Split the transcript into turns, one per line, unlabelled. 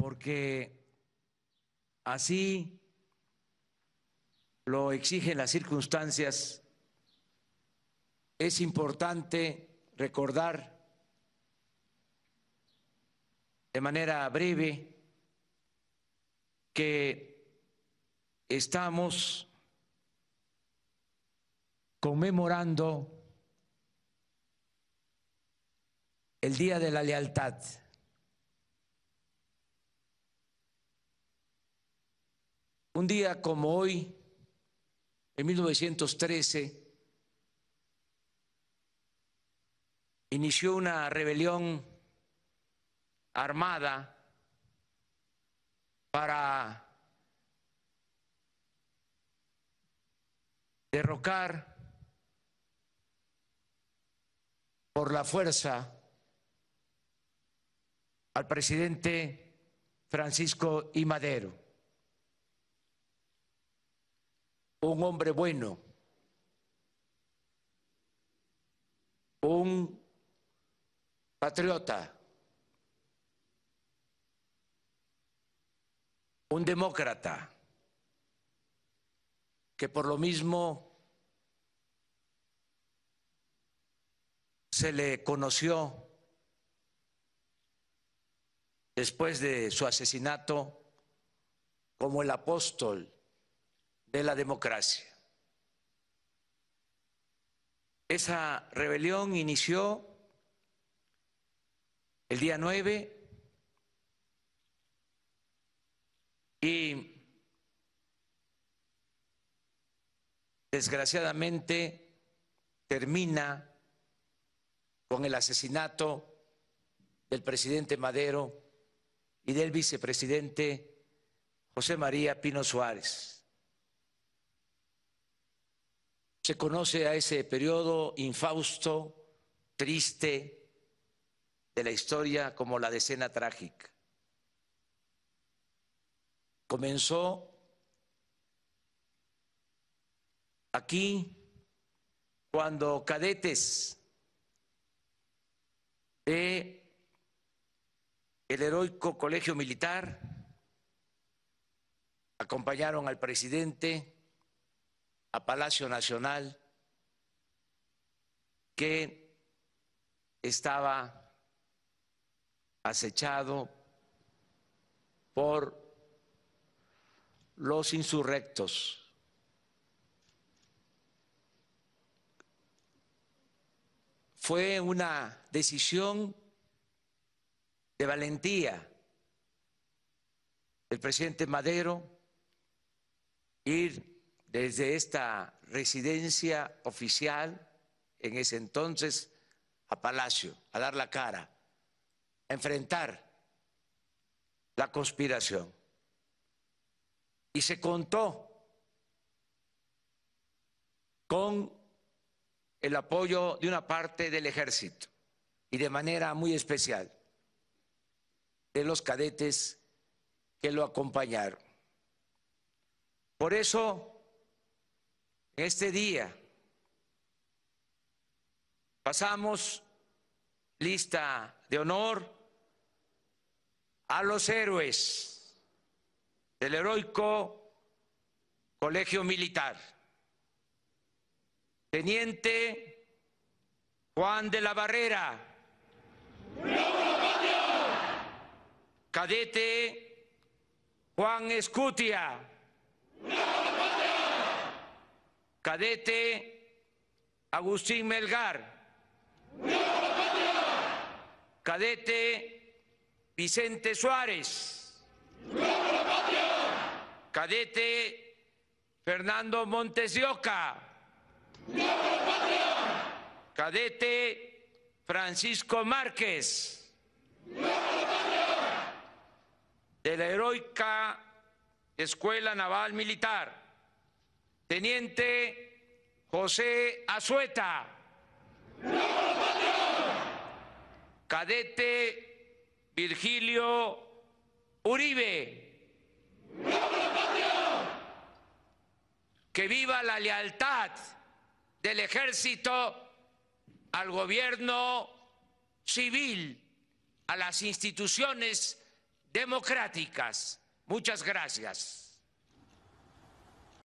porque así lo exigen las circunstancias, es importante recordar de manera breve que estamos conmemorando el Día de la Lealtad. Un día como hoy, en 1913, inició una rebelión armada para derrocar por la fuerza al presidente Francisco I. Madero. un hombre bueno, un patriota, un demócrata, que por lo mismo se le conoció después de su asesinato como el apóstol de la democracia. Esa rebelión inició el día 9 y desgraciadamente termina con el asesinato del presidente Madero y del vicepresidente José María Pino Suárez se conoce a ese periodo infausto, triste de la historia como la decena trágica. Comenzó aquí cuando cadetes de el heroico colegio militar acompañaron al presidente a Palacio Nacional que estaba acechado por los insurrectos. Fue una decisión de valentía del presidente Madero ir desde esta residencia oficial en ese entonces a Palacio, a dar la cara, a enfrentar la conspiración. Y se contó con el apoyo de una parte del ejército y de manera muy especial de los cadetes que lo acompañaron. Por eso este día pasamos lista de honor a los héroes del heroico colegio militar. Teniente Juan de la Barrera. Cadete Juan Escutia. Cadete Agustín Melgar. Cadete Vicente Suárez. Cadete Fernando Montesioca. Cadete Francisco Márquez. De la heroica Escuela Naval Militar. Teniente José Azueta. Cadete Virgilio Uribe. Que viva la lealtad del ejército al gobierno civil, a las instituciones democráticas. Muchas gracias.